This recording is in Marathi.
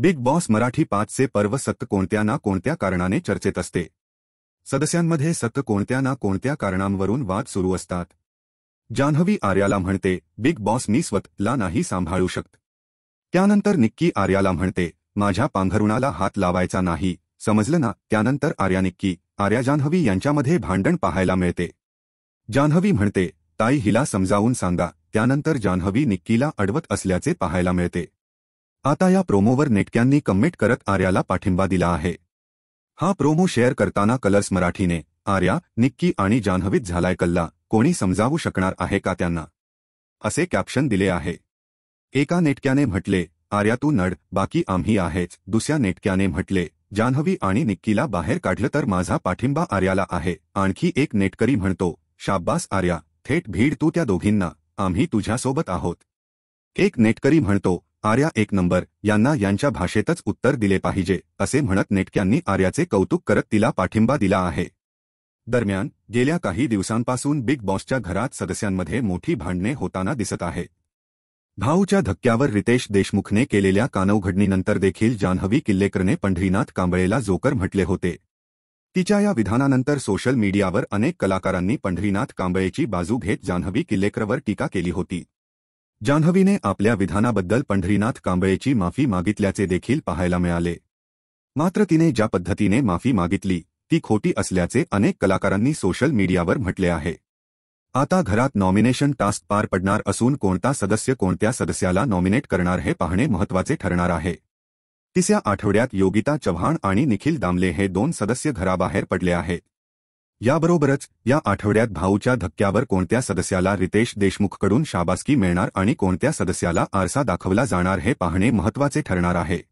बिग बॉस मराठी पाचचे पर्व सक्त कोणत्या ना कोणत्या कारणाने चर्चेत असते सदस्यांमध्ये सक्त कोणत्या ना कोणत्या कारणांवरून वाद सुरू असतात जान्हवी आर्याला म्हणते बिग बॉस मी स्वतःला नाही सांभाळू शकत त्यानंतर निक्की आर्याला म्हणते माझ्या पांघरुणाला हात लावायचा नाही समजलं ना त्यानंतर आर्या निक्की आर्या जान्हवी यांच्यामध्ये भांडण पाहायला मिळते जान्हवी म्हणते ताई हिला समजावून सांगा त्यानंतर जान्हवी निक्कीला अडवत असल्याचे पाहायला मिळते आता या प्रोमोवर नेटक्यांनी कमेंट करत आर्याला पाठिंबा दिला आहे हा प्रोमो शेअर करताना कलर्स मराठीने आर्या निक्की आणि जान्हवीत झालाय कल्ला कोणी समजावू शकणार आहे का त्यांना असे कॅप्शन दिले आहे एका नेटक्याने म्हटले आर्या तू नड बाकी आम्ही आहेच दुसऱ्या नेटक्याने म्हटले जान्हवी आणि निक्कीला बाहेर काढलं तर माझा पाठिंबा आर्याला आहे आणखी एक नेटकरी म्हणतो शाब्बास आर्या थेट भीड तू त्या दोघींना आम्ही तुझ्यासोबत आहोत एक नेटकरी म्हणतो आर्या एक नंबर यांना यांच्या भाषेतच उत्तर दिले पाहिजे असे म्हणत नेटक्यांनी आर्याचे कौतुक करत तिला पाठिंबा दिला आहे दरम्यान गेल्या काही दिवसांपासून बिग बॉसच्या घरात सदस्यांमध्ये मोठी भांडणे होताना दिसत आहे भाऊच्या धक्क्यावर रितेश देशमुखने केलेल्या कानवघडणीनंतर देखील जान्हवी किल्लेकरने पंढरीनाथ कांबळेला जोकर म्हटले होते तिच्या या विधानानंतर सोशल मीडियावर अनेक कलाकारांनी पंढरीनाथ कांबळेची बाजू घेत जान्हवी किल्लेकरवर टीका केली होती जान्हवीने आपल्या विधानाबद्दल पंढरीनाथ कांबळेची माफी मागितल्याचे देखील पाहायला मिळाले मात्र तिने ज्या पद्धतीने माफी मागितली ती खोटी असल्याचे अनेक कलाकारांनी सोशल मीडियावर म्हटले आहे आता घरात नॉमिनेशन टास्क पार पडणार असून कोणता सदस्य कोणत्या सदस्याला नॉमिनेट करणार हे पाहणे महत्वाचे ठरणार आहे तिसऱ्या आठवड्यात योगिता चव्हाण आणि निखिल दामले हे दोन सदस्य घराबाहेर पडले आहेत याबरोबरच या आठवड्यात भाऊच्या धक्क्यावर कोणत्या सदस्याला रितेश देशमुखकडून शाबासकी मिळणार आणि कोणत्या सदस्याला आरसा दाखवला जाणार हे पाहणे महत्वाचे ठरणार आहे